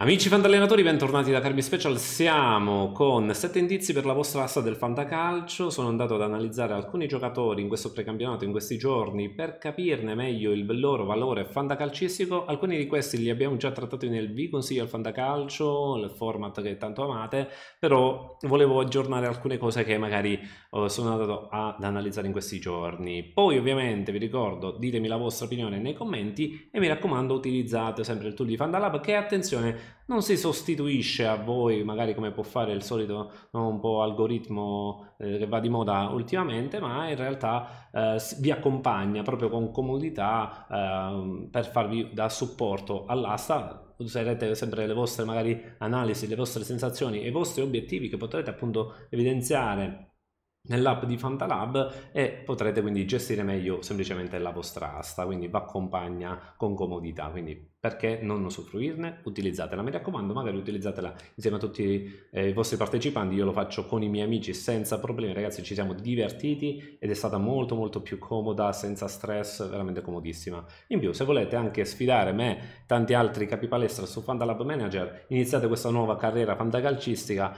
Amici fantallenatori, bentornati da Carby Special, siamo con 7 indizi per la vostra asta del fantacalcio, sono andato ad analizzare alcuni giocatori in questo precampionato in questi giorni per capirne meglio il loro valore fantacalcistico, alcuni di questi li abbiamo già trattati nel Vi Consiglio al Fantacalcio, il format che tanto amate, però volevo aggiornare alcune cose che magari eh, sono andato ad analizzare in questi giorni. Poi ovviamente vi ricordo, ditemi la vostra opinione nei commenti e mi raccomando utilizzate sempre il tool di Fandalab che attenzione non si sostituisce a voi magari come può fare il solito no, un po' algoritmo eh, che va di moda ultimamente ma in realtà eh, vi accompagna proprio con comodità eh, per farvi da supporto all'asta userete sempre le vostre magari analisi, le vostre sensazioni e i vostri obiettivi che potrete appunto evidenziare nell'app di Fantalab e potrete quindi gestire meglio semplicemente la vostra asta, quindi vi accompagna con comodità, quindi perché non usufruirne? Utilizzatela, mi raccomando, magari utilizzatela insieme a tutti eh, i vostri partecipanti, io lo faccio con i miei amici senza problemi, ragazzi ci siamo divertiti ed è stata molto molto più comoda, senza stress, veramente comodissima. In più, se volete anche sfidare me e tanti altri capipalestra su Fandalab Manager, iniziate questa nuova carriera fantacalcistica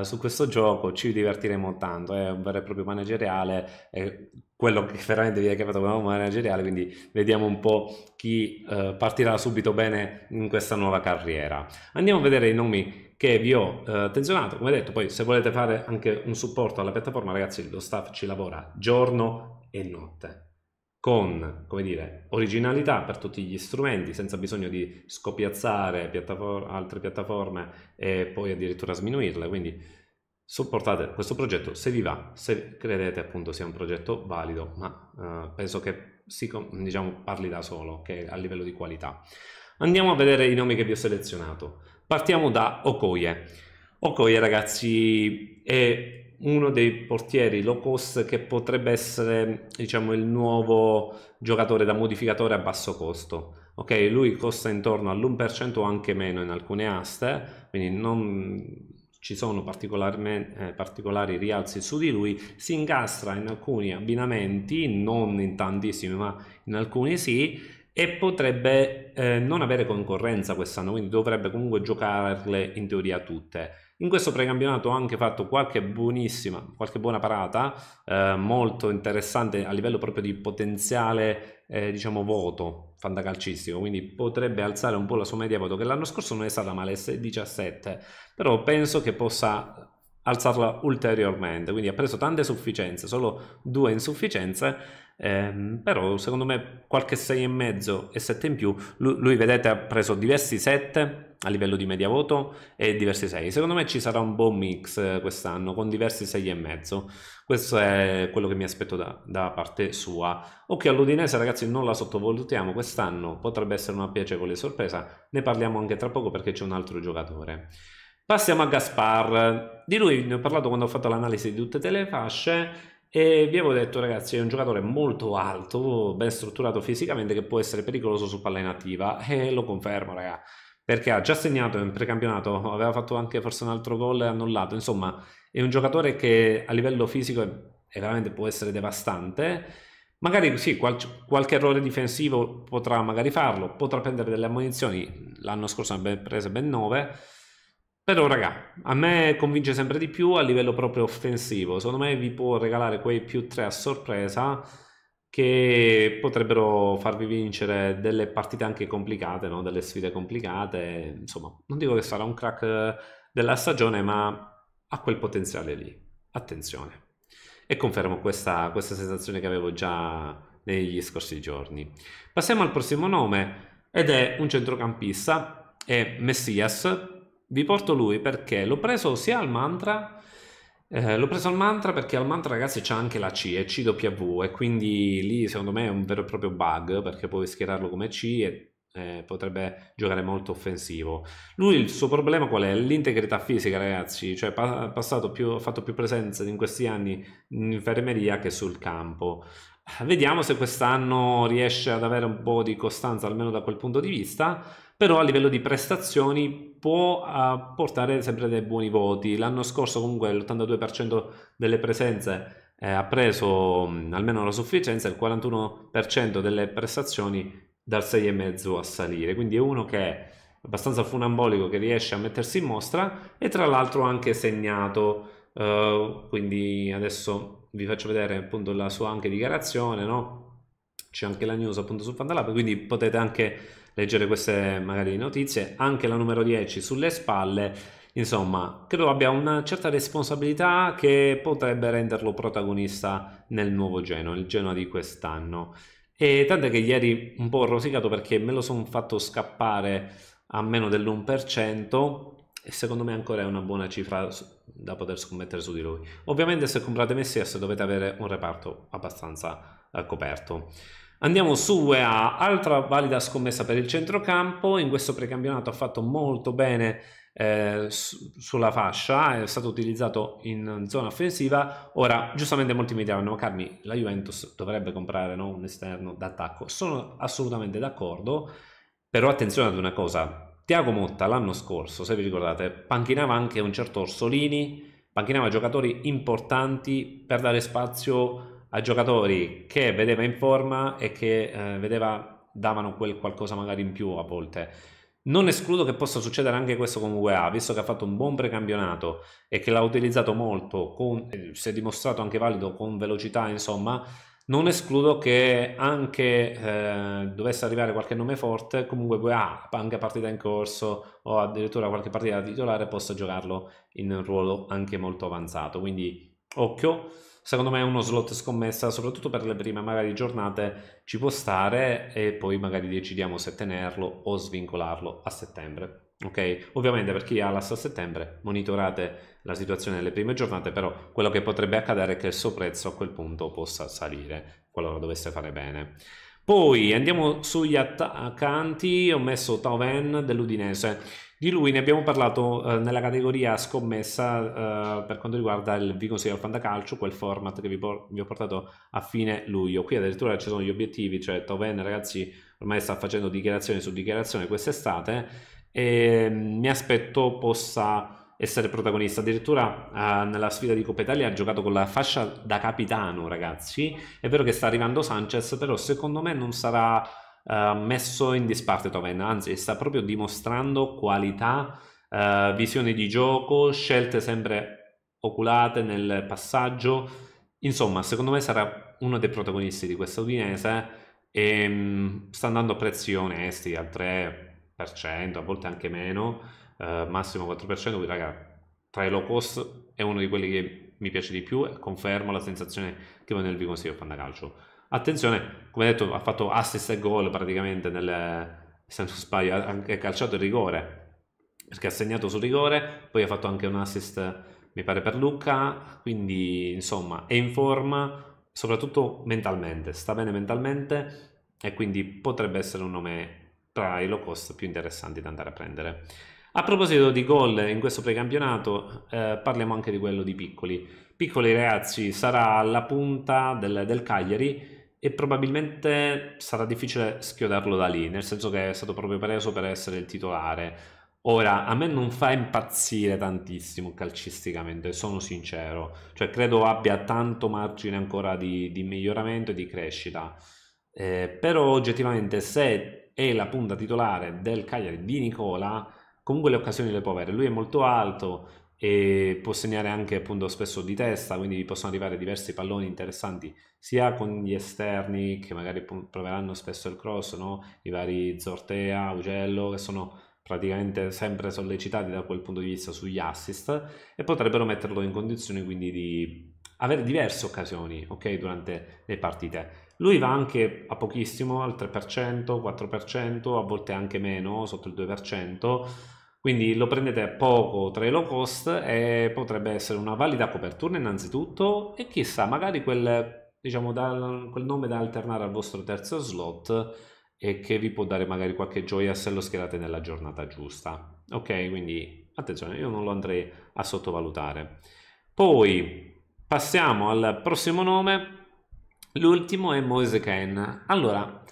eh, su questo gioco, ci divertiremo tanto, è un vero e proprio manageriale, eh, quello che veramente viene chiamato come manageriale, quindi vediamo un po' chi eh, partirà subito bene in questa nuova carriera. Andiamo a vedere i nomi che vi ho eh, attenzionato, come detto, poi se volete fare anche un supporto alla piattaforma, ragazzi, lo staff ci lavora giorno e notte con, come dire, originalità per tutti gli strumenti, senza bisogno di scopiazzare piattaform altre piattaforme e poi addirittura sminuirle, quindi Supportate questo progetto se vi va, se credete appunto sia un progetto valido, ma eh, penso che si, diciamo, parli da solo, che a livello di qualità. Andiamo a vedere i nomi che vi ho selezionato. Partiamo da Okoye. Okoye ragazzi è uno dei portieri low cost che potrebbe essere diciamo il nuovo giocatore da modificatore a basso costo ok lui costa intorno all'1% o anche meno in alcune aste quindi non ci sono eh, particolari rialzi su di lui, si incastra in alcuni abbinamenti, non in tantissimi ma in alcuni sì, e potrebbe eh, non avere concorrenza quest'anno, quindi dovrebbe comunque giocarle in teoria tutte. In questo precampionato ho anche fatto qualche buonissima, qualche buona parata, eh, molto interessante a livello proprio di potenziale, eh, diciamo, voto fantacalcistico, quindi potrebbe alzare un po' la sua media voto, che l'anno scorso non è stata male, è 17, però penso che possa alzarla ulteriormente, quindi ha preso tante sufficienze, solo due insufficienze, eh, però secondo me qualche 6,5 e 7 in più, lui, lui vedete ha preso diversi 7 a livello di media voto e diversi 6. Secondo me ci sarà un buon mix eh, quest'anno con diversi 6,5. Questo è quello che mi aspetto da, da parte sua. occhio all'Udinese ragazzi non la sottovalutiamo quest'anno, potrebbe essere una piacevole sorpresa, ne parliamo anche tra poco perché c'è un altro giocatore. Passiamo a Gaspar, di lui ne ho parlato quando ho fatto l'analisi di tutte le fasce e vi avevo detto ragazzi è un giocatore molto alto, ben strutturato fisicamente che può essere pericoloso su palla nativa e lo confermo ragazzi perché ha già segnato in precampionato, aveva fatto anche forse un altro gol e annullato, insomma è un giocatore che a livello fisico è, è veramente può essere devastante, magari sì, qual, qualche errore difensivo potrà magari farlo, potrà prendere delle ammunizioni. l'anno scorso ne abbiamo prese ben 9, però raga, a me convince sempre di più a livello proprio offensivo, secondo me vi può regalare quei più tre a sorpresa che potrebbero farvi vincere delle partite anche complicate, no? delle sfide complicate, insomma non dico che sarà un crack eh, della stagione ma ha quel potenziale lì, attenzione. E confermo questa, questa sensazione che avevo già negli scorsi giorni. Passiamo al prossimo nome ed è un centrocampista, è Messias, vi porto lui perché l'ho preso sia al mantra, eh, l'ho preso al mantra perché al mantra ragazzi c'è anche la C, è CW e quindi lì secondo me è un vero e proprio bug perché puoi schierarlo come C e eh, potrebbe giocare molto offensivo. Lui il suo problema qual è? L'integrità fisica, ragazzi, cioè ha fatto più presenza in questi anni in infermeria che sul campo. Vediamo se quest'anno riesce ad avere un po' di costanza, almeno da quel punto di vista, però a livello di prestazioni può uh, portare sempre dei buoni voti. L'anno scorso comunque l'82% delle presenze eh, ha preso mh, almeno la sufficienza, il 41% delle prestazioni dal 6,5 a salire, quindi è uno che è abbastanza funambolico, che riesce a mettersi in mostra e tra l'altro ha anche segnato eh, quindi adesso vi faccio vedere appunto la sua anche dichiarazione, no? C'è anche la news appunto su Fandalab, quindi potete anche leggere queste magari notizie, anche la numero 10 sulle spalle. Insomma, credo abbia una certa responsabilità che potrebbe renderlo protagonista nel nuovo Genoa, il Genoa di quest'anno. E tant'è che ieri un po' rosicato perché me lo sono fatto scappare a meno dell'1%, e secondo me ancora è una buona cifra da poter scommettere su di lui. Ovviamente se comprate Messias dovete avere un reparto abbastanza eh, coperto. Andiamo su UEA, altra valida scommessa per il centrocampo, in questo precampionato ha fatto molto bene eh, su, sulla fascia, eh, è stato utilizzato in zona offensiva, ora giustamente molti mi diranno, Carmi, la Juventus dovrebbe comprare no? un esterno d'attacco, sono assolutamente d'accordo, però attenzione ad una cosa, Tiago Motta l'anno scorso, se vi ricordate, panchinava anche un certo Orsolini, panchinava giocatori importanti per dare spazio a giocatori che vedeva in forma e che eh, vedeva davano quel qualcosa magari in più a volte. Non escludo che possa succedere anche questo con UEA, visto che ha fatto un buon precampionato e che l'ha utilizzato molto, con, eh, si è dimostrato anche valido con velocità, insomma, non escludo che anche eh, dovesse arrivare qualche nome forte, comunque ah, anche partita in corso o addirittura qualche partita da titolare possa giocarlo in un ruolo anche molto avanzato. Quindi occhio, secondo me è uno slot scommessa, soprattutto per le prime magari giornate ci può stare e poi magari decidiamo se tenerlo o svincolarlo a settembre. Ok, ovviamente per chi ha l'asta a settembre monitorate la situazione nelle prime giornate, però quello che potrebbe accadere è che il suo prezzo a quel punto possa salire, qualora dovesse fare bene. Poi andiamo sugli attaccanti, ho messo Tauven dell'Udinese, di lui ne abbiamo parlato eh, nella categoria scommessa eh, per quanto riguarda il Vico Consiglio Fantacalcio, quel format che vi, vi, ho portato a fine luglio. Qui addirittura ci sono gli obiettivi, cioè Toven ragazzi ormai sta facendo dichiarazione su dichiarazione quest'estate e mm, mi aspetto possa essere protagonista. Addirittura eh, nella sfida di Coppa Italia ha giocato con la fascia da capitano, ragazzi. È vero che sta arrivando Sanchez, però secondo me non sarà eh, messo in disparte Toven, anzi sta proprio dimostrando qualità, eh, ah, visione di gioco, scelte sempre oculate nel passaggio. Insomma, secondo me sarà uno dei protagonisti di questa Udinese e mm, sta andando a prezzi onesti, a 3 a volte anche meno, eh, massimo 4%, quindi raga, tra i low cost è uno di quelli che mi piace di più e confermo la sensazione che ho nel vi consiglio calcio. Attenzione, come detto ha fatto assist e gol praticamente nel, senso non sbaglio, ha calciato il rigore, perché ha segnato sul rigore, poi ha fatto anche un assist mi pare per Luca, quindi insomma è in forma, soprattutto mentalmente, sta bene mentalmente e quindi potrebbe essere un nome tra i low cost più interessanti da andare a prendere. A proposito di gol in questo precampionato eh, parliamo anche di quello di Piccoli. Piccoli ragazzi sarà alla punta del, del Cagliari e probabilmente sarà difficile schiodarlo da lì, nel senso che è stato proprio preso per essere il titolare. Ora, a me non fa impazzire tantissimo calcisticamente, sono sincero. Cioè, credo abbia tanto margine ancora di, di miglioramento e di crescita. Eh, però oggettivamente se e la punta titolare del Cagliari di Nicola comunque le occasioni le può avere lui è molto alto e può segnare anche appunto spesso di testa quindi possono arrivare diversi palloni interessanti sia con gli esterni che magari proveranno spesso il cross no? i vari Zortea, Ugello che sono praticamente sempre sollecitati da quel punto di vista sugli assist e potrebbero metterlo in condizione quindi di avere diverse occasioni okay, durante le partite lui va anche a pochissimo, al 3%, 4%, a volte anche meno, sotto il 2%, quindi lo prendete a poco tra i low cost e potrebbe essere una valida copertura innanzitutto e chissà, magari quel, diciamo, da, quel nome da alternare al vostro terzo slot e che vi può dare magari qualche gioia se lo schierate nella giornata giusta. Ok, quindi attenzione, io non lo andrei a sottovalutare. Poi passiamo al prossimo nome L'ultimo è Moise Ken. Allora,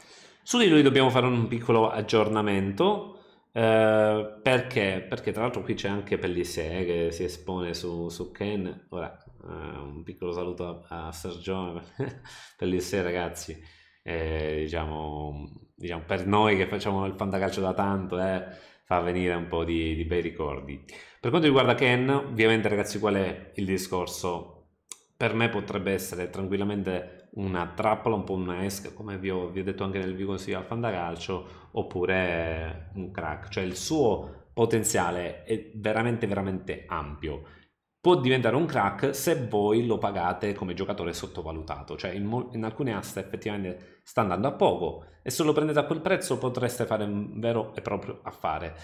su di lui dobbiamo fare un piccolo aggiornamento. Eh, perché? Perché tra l'altro qui c'è anche Pellissier che si espone su, su Ken. Ora, eh, un piccolo saluto a, a Sergione. Pellissier, ragazzi, eh, diciamo, diciamo, per noi che facciamo il fantacalcio da tanto, eh, fa venire un po' di, di bei ricordi. Per quanto riguarda Ken, ovviamente, ragazzi, qual è il discorso? Per me potrebbe essere tranquillamente una trappola, un po' una esca, come vi ho, vi ho detto anche nel video consiglio al fan da calcio oppure un crack. Cioè il suo potenziale è veramente, veramente ampio. Può diventare un crack se voi lo pagate come giocatore sottovalutato, cioè in, in alcune aste effettivamente sta andando a poco e se lo prendete a quel prezzo potreste fare un vero e proprio affare.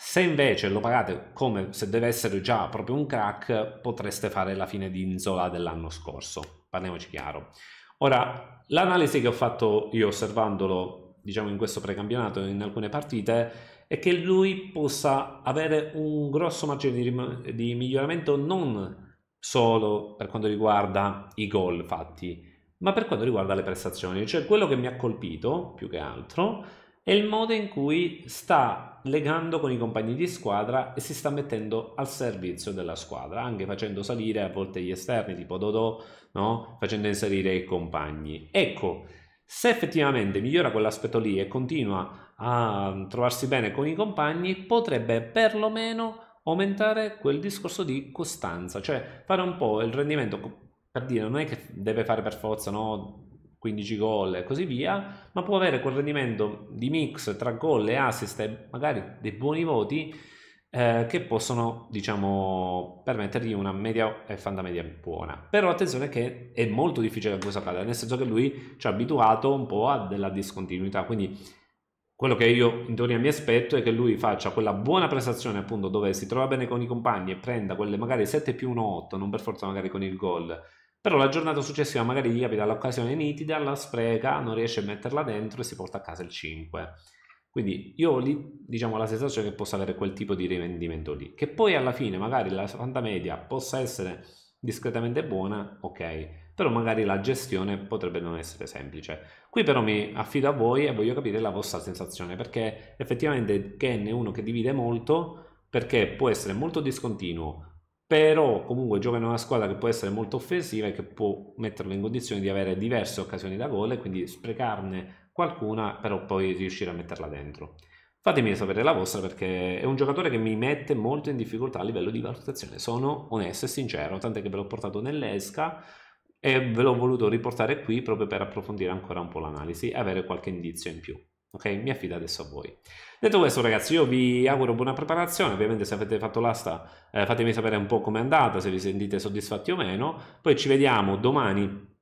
Se invece lo pagate come se deve essere già proprio un crack, potreste fare la fine di Inzola dell'anno scorso. Parliamoci chiaro. Ora, l'analisi che ho fatto io osservandolo, diciamo in questo precampionato e in alcune partite, è che lui possa avere un grosso margine di, di miglioramento non solo per quanto riguarda i gol fatti, ma per quanto riguarda le prestazioni. Cioè quello che mi ha colpito più che altro e il modo in cui sta legando con i compagni di squadra e si sta mettendo al servizio della squadra, anche facendo salire a volte gli esterni, tipo Dodò, no? facendo inserire i compagni. Ecco, se effettivamente migliora quell'aspetto lì e continua a trovarsi bene con i compagni, potrebbe perlomeno aumentare quel discorso di costanza, cioè fare un po' il rendimento, per dire, non è che deve fare per forza, no? 15 gol e così via, ma può avere quel rendimento di mix tra gol e assist e magari dei buoni voti eh, che possono, diciamo, permettergli una media e fanta media buona. Però attenzione che è molto difficile che questo accada, nel senso che lui ci ha abituato un po' a della discontinuità, quindi quello che io in teoria mi aspetto è che lui faccia quella buona prestazione appunto dove si trova bene con i compagni e prenda quelle magari 7 più 1 8 non per forza magari con il gol però la giornata successiva magari gli capita l'occasione nitida, la spreca, non riesce a metterla dentro e si porta a casa il 5. Quindi io ho lì diciamo, la sensazione che possa avere quel tipo di rivendimento lì. Che poi alla fine magari la santa media possa essere discretamente buona, ok, però magari la gestione potrebbe non essere semplice. Qui però mi affido a voi e voglio capire la vostra sensazione, perché effettivamente Ken è uno che divide molto, perché può essere molto discontinuo, però comunque gioca in una squadra che può essere molto offensiva e che può metterlo in condizione di avere diverse occasioni da gol e quindi sprecarne qualcuna, però poi riuscire a metterla dentro. Fatemi sapere la vostra perché è un giocatore che mi mette molto in difficoltà a livello di valutazione, sono onesto e sincero, tant'è che ve l'ho portato nell'esca e ve l'ho voluto riportare qui proprio per approfondire ancora un po' l'analisi e avere qualche indizio in più. Ok, mi affido adesso a voi. Detto questo ragazzi, io vi auguro buona preparazione, ovviamente se avete fatto l'asta eh, fatemi sapere un po' com'è andata, se vi sentite soddisfatti o meno, poi ci vediamo domani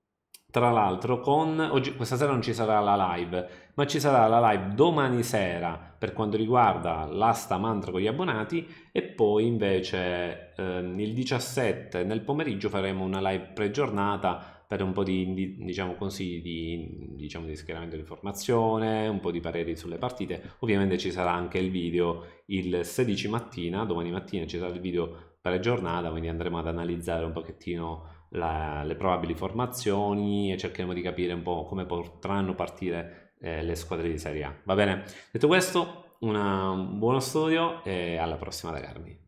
tra l'altro con oggi, questa sera non ci sarà la live ma ci sarà la live domani sera per quanto riguarda l'asta mantra con gli abbonati e poi invece eh, il 17 nel pomeriggio faremo una live pregiornata. giornata dare un po' di, di diciamo, consigli di, diciamo, di schieramento di formazione, un po' di pareri sulle partite. Ovviamente ci sarà anche il video il 16 mattina, domani mattina ci sarà il video per giornata, quindi andremo ad analizzare un pochettino la, le probabili formazioni e cercheremo di capire un po' come potranno partire eh, le squadre di Serie A. Va bene, detto questo, una, un buono studio e alla prossima da Carmi.